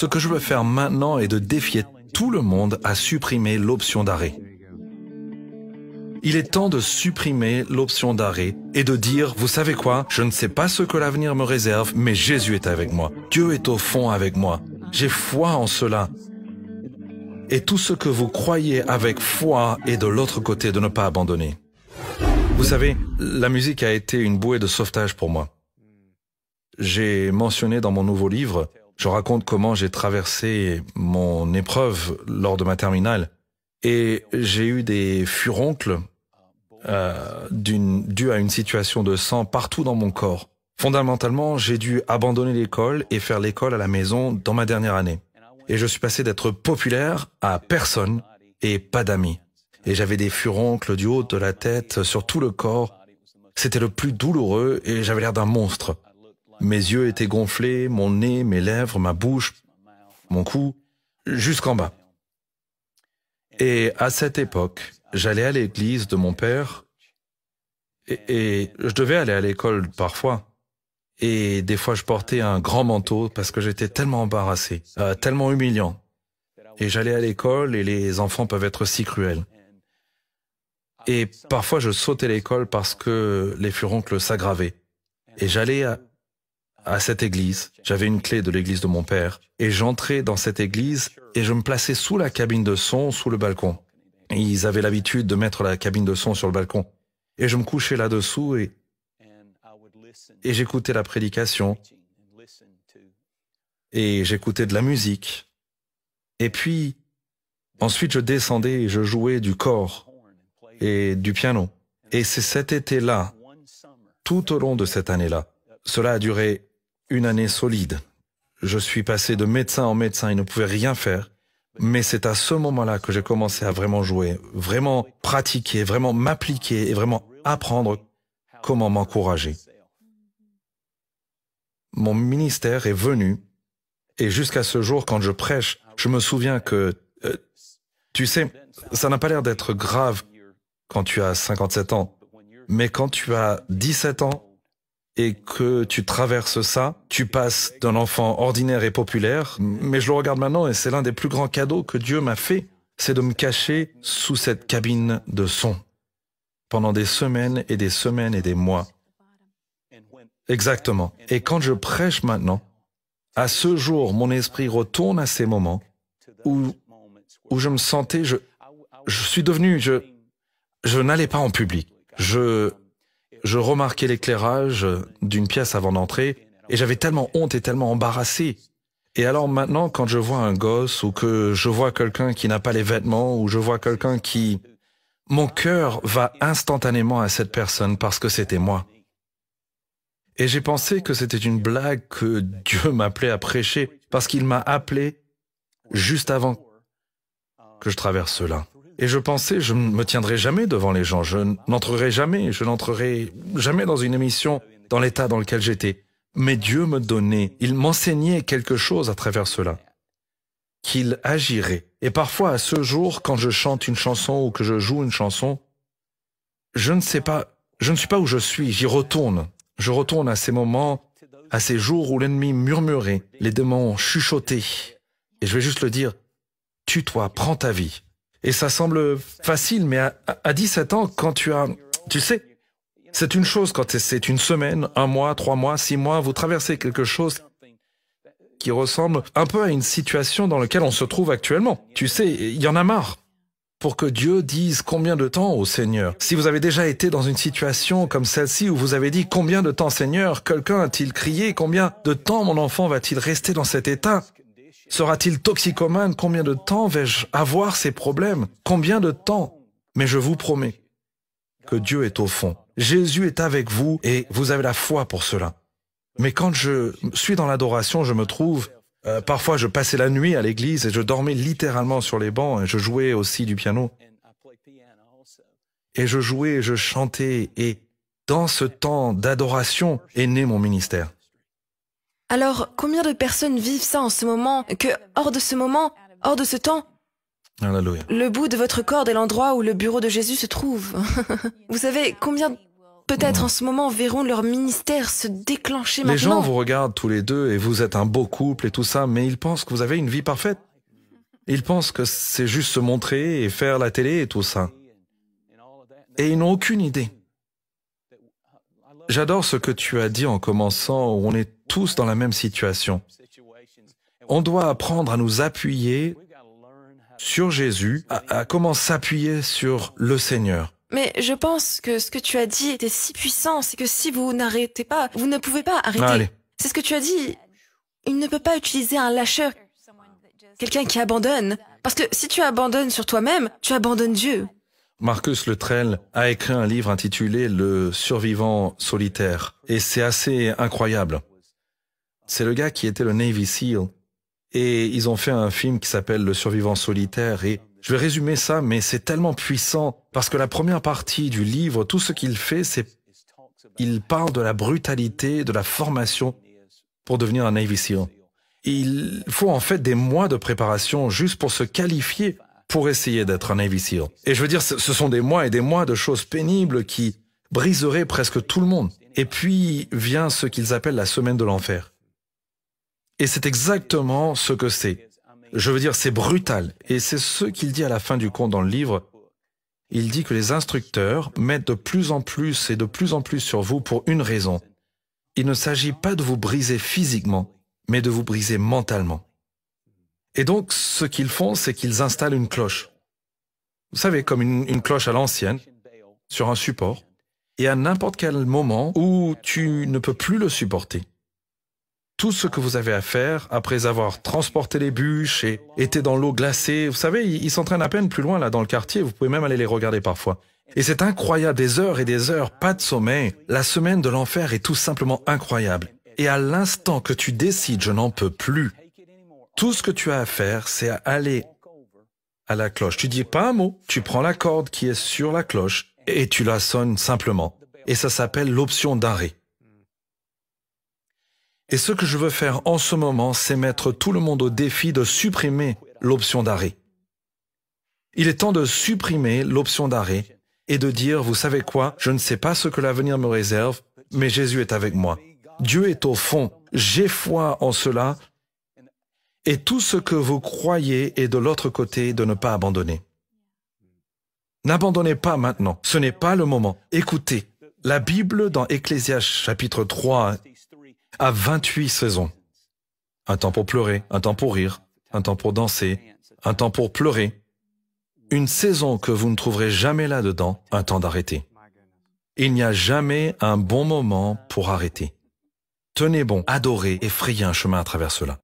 Ce que je veux faire maintenant est de défier tout le monde à supprimer l'option d'arrêt. Il est temps de supprimer l'option d'arrêt et de dire, vous savez quoi, je ne sais pas ce que l'avenir me réserve, mais Jésus est avec moi. Dieu est au fond avec moi. J'ai foi en cela. Et tout ce que vous croyez avec foi est de l'autre côté de ne pas abandonner. Vous savez, la musique a été une bouée de sauvetage pour moi. J'ai mentionné dans mon nouveau livre je raconte comment j'ai traversé mon épreuve lors de ma terminale et j'ai eu des furoncles euh, dus à une situation de sang partout dans mon corps. Fondamentalement, j'ai dû abandonner l'école et faire l'école à la maison dans ma dernière année. Et je suis passé d'être populaire à personne et pas d'amis. Et j'avais des furoncles du haut de la tête sur tout le corps. C'était le plus douloureux et j'avais l'air d'un monstre. Mes yeux étaient gonflés, mon nez, mes lèvres, ma bouche, mon cou, jusqu'en bas. Et à cette époque, j'allais à l'église de mon père et, je devais aller à l'école parfois. Et des fois, je portais un grand manteau parce que j'étais tellement embarrassé, euh, tellement humiliant. Et j'allais à l'école et les enfants peuvent être si cruels. Et parfois, je sautais l'école parce que les furoncles s'aggravaient. Et j'allais à, à cette église. J'avais une clé de l'église de mon père. Et j'entrais dans cette église et je me plaçais sous la cabine de son, sous le balcon. Ils avaient l'habitude de mettre la cabine de son sur le balcon. Et je me couchais là-dessous et, et j'écoutais la prédication. Et j'écoutais de la musique. Et puis, ensuite, je descendais et je jouais du corps et du piano. Et c'est cet été-là, tout au long de cette année-là. Cela a duré une année solide. Je suis passé de médecin en médecin, il ne pouvait rien faire. Mais c'est à ce moment-là que j'ai commencé à vraiment jouer, vraiment pratiquer, vraiment m'appliquer et vraiment apprendre comment m'encourager. Mon ministère est venu et jusqu'à ce jour, quand je prêche, je me souviens que, euh, tu sais, ça n'a pas l'air d'être grave quand tu as 57 ans, mais quand tu as 17 ans, et que tu traverses ça, tu passes d'un enfant ordinaire et populaire, mais je le regarde maintenant et c'est l'un des plus grands cadeaux que Dieu m'a fait, c'est de me cacher sous cette cabine de son pendant des semaines et des semaines et des mois. Exactement. Et quand je prêche maintenant, à ce jour, mon esprit retourne à ces moments où, où je me sentais, je, je suis devenu, je, je n'allais pas en public. Je, je remarquais l'éclairage d'une pièce avant d'entrer, et j'avais tellement honte et tellement embarrassé. Et alors maintenant, quand je vois un gosse, ou que je vois quelqu'un qui n'a pas les vêtements, ou je vois quelqu'un qui... Mon cœur va instantanément à cette personne parce que c'était moi. Et j'ai pensé que c'était une blague que Dieu m'appelait à prêcher, parce qu'il m'a appelé juste avant que je traverse cela. Et je pensais, je ne me tiendrai jamais devant les gens, je n'entrerai jamais, je n'entrerai jamais dans une émission dans l'état dans lequel j'étais. Mais Dieu me donnait, il m'enseignait quelque chose à travers cela, qu'il agirait. Et parfois, à ce jour, quand je chante une chanson ou que je joue une chanson, je ne sais pas, je ne suis pas où je suis, j'y retourne. Je retourne à ces moments, à ces jours où l'ennemi murmurait, les démons chuchotaient. Et je vais juste le dire, tue-toi, prends ta vie. Et ça semble facile, mais à, 17 ans, quand tu as... Tu sais, c'est une chose quand c'est une semaine, un mois, trois mois, six mois, vous traversez quelque chose qui ressemble un peu à une situation dans laquelle on se trouve actuellement. Tu sais, il y en a marre pour que Dieu dise combien de temps au Seigneur. Si vous avez déjà été dans une situation comme celle-ci où vous avez dit combien de temps Seigneur, quelqu'un a-t-il crié, combien de temps mon enfant va-t-il rester dans cet état sera-t-il toxicomane Combien de temps vais-je avoir ces problèmes Combien de temps Mais je vous promets que Dieu est au fond. Jésus est avec vous et vous avez la foi pour cela. Mais quand je suis dans l'adoration, je me trouve... Euh, parfois, je passais la nuit à l'église et je dormais littéralement sur les bancs et je jouais aussi du piano. Et je jouais, je chantais et dans ce temps d'adoration est né mon ministère. Alors, combien de personnes vivent ça en ce moment, que hors de ce moment, hors de ce temps, le bout de votre corde est l'endroit où le bureau de Jésus se trouve Vous savez, combien peut-être en ce moment verront leur ministère se déclencher maintenant Les gens vous regardent tous les deux et vous êtes un beau couple et tout ça, mais ils pensent que vous avez une vie parfaite. Ils pensent que c'est juste se montrer et faire la télé et tout ça. Et ils n'ont aucune idée J'adore ce que tu as dit en commençant, où on est tous dans la même situation. On doit apprendre à nous appuyer sur Jésus, à, comment s'appuyer sur le Seigneur. Mais je pense que ce que tu as dit était si puissant, c'est que si vous n'arrêtez pas, vous ne pouvez pas arrêter. C'est ce que tu as dit. Il ne peut pas utiliser un lâcheur, quelqu'un qui abandonne. Parce que si tu abandonnes sur toi-même, tu abandonnes Dieu. Marcus Luttrell a écrit un livre intitulé Le survivant solitaire, et c'est assez incroyable. C'est le gars qui était le Navy SEAL, et ils ont fait un film qui s'appelle Le survivant solitaire, et je vais résumer ça, mais c'est tellement puissant, parce que la première partie du livre, tout ce qu'il fait, c'est il parle de la brutalité, de la formation pour devenir un Navy SEAL. Il faut en fait des mois de préparation juste pour se qualifier pour essayer d'être un Navy SEAL. Et je veux dire, ce sont des mois et des mois de choses pénibles qui briseraient presque tout le monde. Et puis vient ce qu'ils appellent la semaine de l'enfer. Et c'est exactement ce que c'est. Je veux dire, c'est brutal. Et c'est ce qu'il dit à la fin du compte dans le livre. Il dit que les instructeurs mettent de plus en plus et de plus en plus sur vous pour une raison. Il ne s'agit pas de vous briser physiquement, mais de vous briser mentalement. Et donc, ce qu'ils font, c'est qu'ils installent une cloche. Vous savez, comme une, cloche à l'ancienne, sur un support, et à n'importe quel moment où tu ne peux plus le supporter. Tout ce que vous avez à faire, après avoir transporté les bûches et été dans l'eau glacée, vous savez, ils s'entraînent à peine plus loin, là, dans le quartier, vous pouvez même aller les regarder parfois. Et c'est incroyable, des heures et des heures, pas de sommeil. La semaine de l'enfer est tout simplement incroyable. Et à l'instant que tu décides, je n'en peux plus, tout ce que tu as à faire, c'est aller à la cloche. Tu dis pas un mot, tu prends la corde qui est sur la cloche et tu la sonnes simplement. Et ça s'appelle l'option d'arrêt. Et ce que je veux faire en ce moment, c'est mettre tout le monde au défi de supprimer l'option d'arrêt. Il est temps de supprimer l'option d'arrêt et de dire, vous savez quoi, je ne sais pas ce que l'avenir me réserve, mais Jésus est avec moi. Dieu est au fond. J'ai foi en cela, et tout ce que vous croyez est de l'autre côté de ne pas abandonner. N'abandonnez pas maintenant, ce n'est pas le moment. Écoutez, la Bible dans Ecclésias chapitre 3 a 28 saisons. Un temps pour pleurer, un temps pour rire, un temps pour danser, un temps pour pleurer. Une saison que vous ne trouverez jamais là-dedans, un temps d'arrêter. Il n'y a jamais un bon moment pour arrêter. Tenez bon, adorez et un chemin à travers cela.